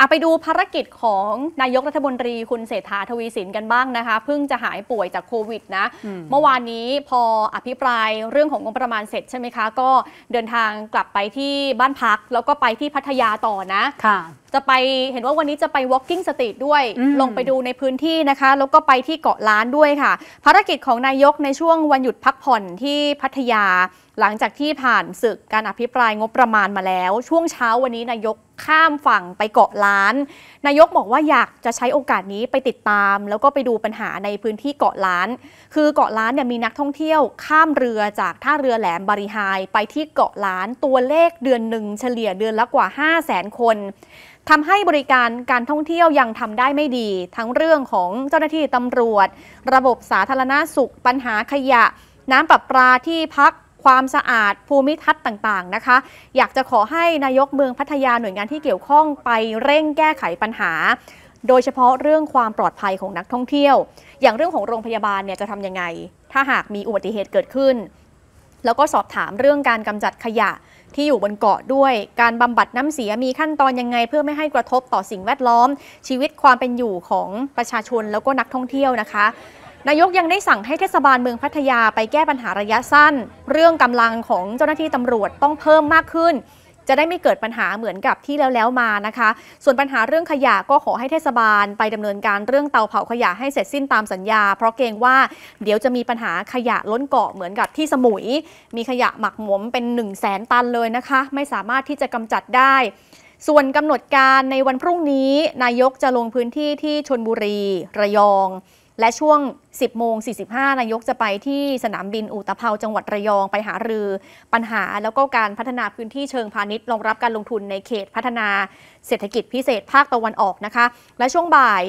อาไปดูภารกิจของนายกรัฐมนตรีคุณเศรษฐาทวีสินกันบ้างนะคะ เพิ่งจะหายป่วยจากโควิดนะ เมื่อวานนี้พออภิปรายเรื่องของงบประมาณเสร็จใช่ไหมคะ ก็เดินทางกลับไปที่บ้านพักแล้วก็ไปที่พัทยาต่อนะจะไปเห็นว่าวันนี้จะไป walking street ด้วย ลงไปดูในพื้นที่นะคะ แล้วก็ไปที่เกาะล้านด้วยค่ะ ภารกิจของนายกในช่วงวันหยุดพักผ่อนที่พัทยา หลังจากที่ผ่านศึกการอภิปรายงบประมาณมาแล้ว ช่วงเช้าวันนี้นายกข้ามฝั่งไปเกาะล้าน นายกบอกว่าอยากจะใช้โอกาสนี้ไปติดตาม แล้วก็ไปดูปัญหาในพื้นที่เกาะล้าน คือเกาะล้านเนี่ยมีนักท่องเที่ยวข้ามเรือจากท่าเรือแหลมบาริไฮไปที่เกาะล้าน ตัวเลขเดือนหนึ่งเฉลี่ยเดือนละกว่า5 0 0 0 0 0 คนทำให้บริการการท่องเที่ยวยังทำได้ไม่ดี ทั้งเรื่องของเจ้าหน้าที่ตำรวจ ระบบสาธารณาสุขปัญหาขยะ น้ำประปาที่พักความสะอาด ภูมิทัศน์ต่างๆนะคะ อยากจะขอให้นายกเมืองพัทยาหน่วยงานที่เกี่ยวข้องไปเร่งแก้ไขปัญหา โดยเฉพาะเรื่องความปลอดภัยของนักท่องเที่ยว อย่างเรื่องของโรงพยาบาลเนี่ยจะทำยังไง ถ้าหากมีอุบัติเหตุเกิดขึ้นแล้วก็สอบถามเรื่องการกำจัดขยะที่อยู่บนเกาะด้วย การบำบัดน้ำเสียมีขั้นตอนยังไงเพื่อไม่ให้กระทบต่อสิ่งแวดล้อม ชีวิตความเป็นอยู่ของประชาชนแล้วก็นักท่องเที่ยวนะคะ นายกยังได้สั่งให้เทศบาลเมืองพัทยาไปแก้ปัญหาระยะสั้น เรื่องกำลังของเจ้าหน้าที่ตำรวจต้องเพิ่มมากขึ้นจะได้ไม่เกิดปัญหาเหมือนกับที่แล้วแล้วมานะคะ ส่วนปัญหาเรื่องขยะก็ขอให้เทศบาล ไปดำเนินการเรื่องเตาเผาขยะให้เสร็จสิ้นตามสัญญา เพราะเกรงว่าเดี๋ยวจะมีปัญหาขยะล้นเกาะเหมือนกับที่สมุย มีขยะหมักหมมเป็น 1 0 0 0 0แสนตันเลยนะคะ ไม่สามารถที่จะกำจัดได้ ส่วนกำหนดการในวันพรุ่งนี้ นายกจะลงพื้นที่ที่ชนบุรี ระยองและช่วง 10 โมง45 นายกจะไปที่สนามบินอุตภเปาจังหวัดระยอง ไปหารือปัญหาแล้วก็การพัฒนาพื้นที่เชิงพาณิชย์รองรับการลงทุนในเขตพัฒนาเศรษฐกิจพิเศษภาคตะวันออกนะคะ และช่วงบ่าย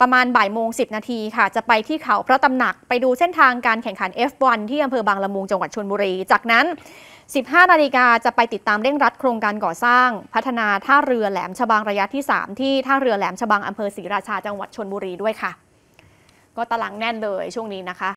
ประมาณบ่ายโมง 10 นาทีค่ะ จะไปที่เขาพระตำหนักไปดูเส้นทางการแข่งขัน F1 ที่อำเภอบางละมุงจังหวัดชลบุรีจากนั้น 15 นาฬิกาจะไปติดตามเร่งรัดโครงการก่อสร้างพัฒนาท่าเรือแหลมฉบังระยะที่ 3 ที่ท่าเรือแหลมฉบังอำเภอศรีราชาจังหวัดชลบุรีด้วยค่ะก็ตารางแน่นเลยช่วงนี้นะคะ